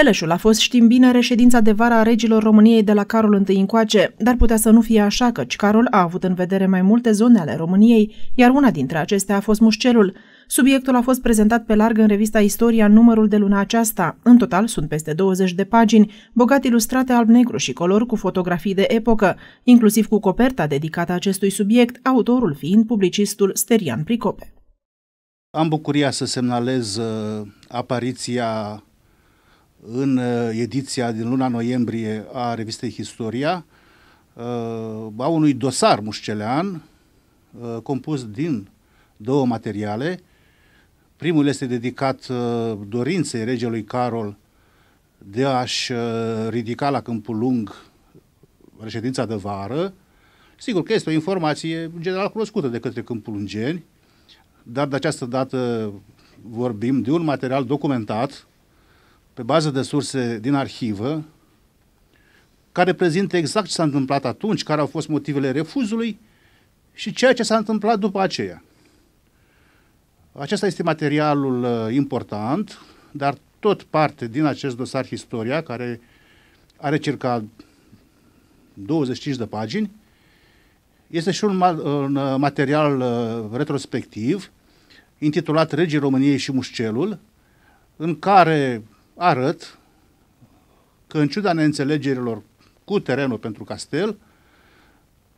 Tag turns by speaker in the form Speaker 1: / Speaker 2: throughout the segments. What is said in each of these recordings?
Speaker 1: Peleșul a fost, știm bine, reședința de vara a regilor României de la Carol I încoace, dar putea să nu fie așa, căci Carol a avut în vedere mai multe zone ale României, iar una dintre acestea a fost mușcelul. Subiectul a fost prezentat pe larg în revista Istoria numărul de luna aceasta. În total sunt peste 20 de pagini, bogat ilustrate alb-negru și color cu fotografii de epocă, inclusiv cu coperta dedicată acestui subiect, autorul fiind publicistul Sterian Pricope.
Speaker 2: Am bucuria să semnalez uh, apariția în uh, ediția din luna noiembrie a revistei Historia uh, a unui dosar mușcelean uh, compus din două materiale. Primul este dedicat dorinței regelui Carol de a-și ridica la Câmpul Lung reședința de vară. Sigur că este o informație în general cunoscută de către Câmpul Lungeni, dar de această dată vorbim de un material documentat pe bază de surse din arhivă, care prezintă exact ce s-a întâmplat atunci, care au fost motivele refuzului și ceea ce s-a întâmplat după aceea. Acesta este materialul uh, important, dar tot parte din acest dosar Historia, care are circa 25 de pagini, este și un, uh, material uh, retrospectiv intitulat Regii României și Mușcelul, în care arăt că în ciuda neînțelegerilor cu terenul pentru castel,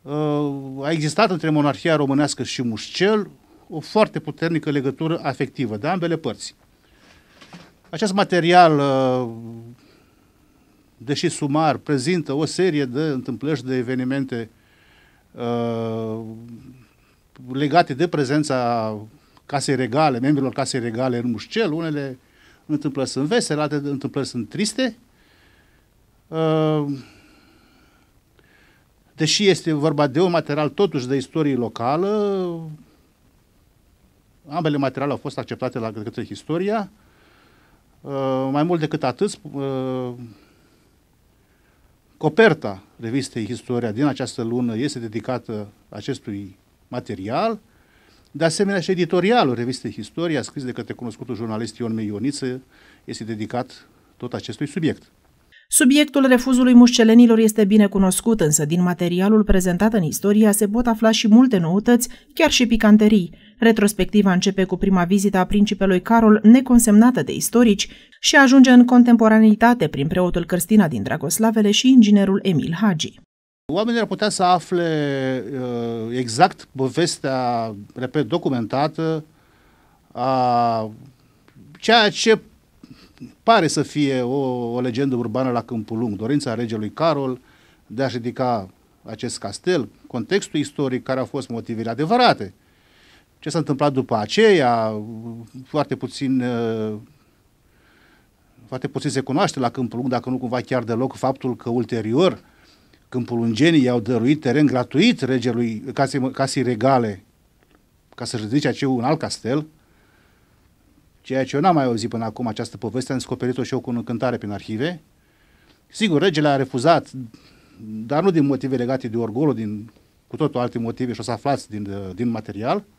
Speaker 2: uh, a existat între monarhia românească și Mușcel o foarte puternică legătură afectivă de ambele părți. Acest material, uh, deși sumar, prezintă o serie de întâmplări de evenimente uh, legate de prezența casei regale, membrilor casei regale în Mușcel, unele întâmplări sunt vesele, alte întâmplări sunt triste. Ehm, deși este vorba de un material totuși de istorie locală, ambele materiale au fost acceptate la către istoria. Ehm, mai mult decât atât, ehm, coperta revistei Historia din această lună este dedicată acestui material. De asemenea și editorialul revistei Historia, scris de către cunoscutul jurnalist Ion Meioniță, este dedicat tot acestui subiect.
Speaker 1: Subiectul refuzului mușcelenilor este bine cunoscut, însă din materialul prezentat în istoria se pot afla și multe noutăți, chiar și picanterii. Retrospectiva începe cu prima vizită a principelui Carol, neconsemnată de istorici, și ajunge în contemporaneitate prin preotul Cristina din Dragoslavele și inginerul Emil Hagi.
Speaker 2: Oamenii ar putea să afle uh, exact povestea, repet, documentată a ceea ce pare să fie o, o legendă urbană la Câmpul Lung, dorința regelui Carol de a ridica acest castel, contextul istoric care au fost motivele adevărate. Ce s-a întâmplat după aceea, foarte puțin foarte puțin se cunoaște la Câmpul Lung, dacă nu cumva chiar deloc, faptul că ulterior uh, Câmpulungenii i-au dăruit teren gratuit regelui casei, casei regale ca să ridice acel un alt castel, ceea ce eu n-am mai auzit până acum această poveste, am descoperit-o și eu cu o cântare prin arhive. Sigur, regele a refuzat, dar nu din motive legate de orgolul, din cu totul alte motive și o să aflați din, din material –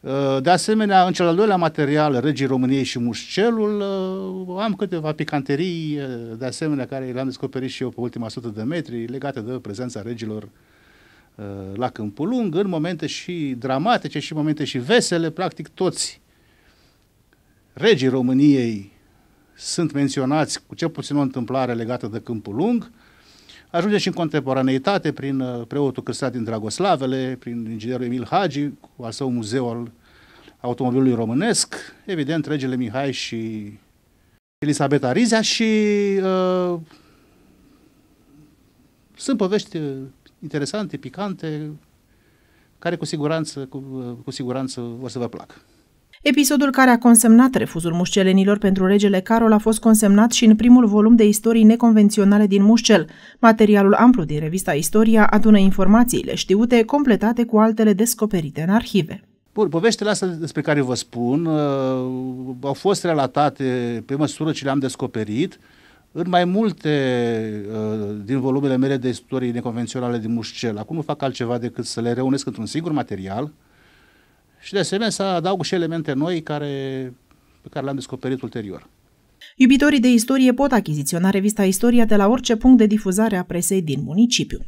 Speaker 2: Uh, de asemenea, în cel al doilea material, Regii României și Mușcelul, uh, am câteva picanterii, uh, de asemenea, care le-am descoperit și eu pe ultima sută de metri, legate de prezența regilor la Câmpul Lung, în momente și dramatice și momente și vesele, practic toți regii României sunt menționați cu cel puțin o întâmplare legată de Câmpul Lung, uh, Ajunge și în contemporaneitate prin uh, preotul Cristian din Dragoslavele, prin inginerul Emil Hagi, cu al său muzeu al automobilului românesc, evident regele Mihai și Elisabeta Rizea și uh, sunt povești uh, interesante, picante, care cu siguranță, cu, uh, cu siguranță o să vă placă.
Speaker 1: Episodul care a consemnat refuzul mușcelenilor pentru regele Carol a fost consemnat și în primul volum de istorii neconvenționale din Mușcel. Materialul amplu din revista Istoria adună informațiile știute, completate cu altele descoperite în arhive.
Speaker 2: Bun, poveștile astea despre care vă spun uh, au fost relatate pe măsură ce le-am descoperit în mai multe uh, din volumele mele de istorii neconvenționale din Mușcel. Acum nu fac altceva decât să le reunesc într-un singur material, uh, și de asemenea să adaug și elemente noi care, pe care le-am descoperit ulterior. Iubitorii de
Speaker 1: istorie pot achiziționa revista Istoria de la orice punct de difuzare a presei din municipiu.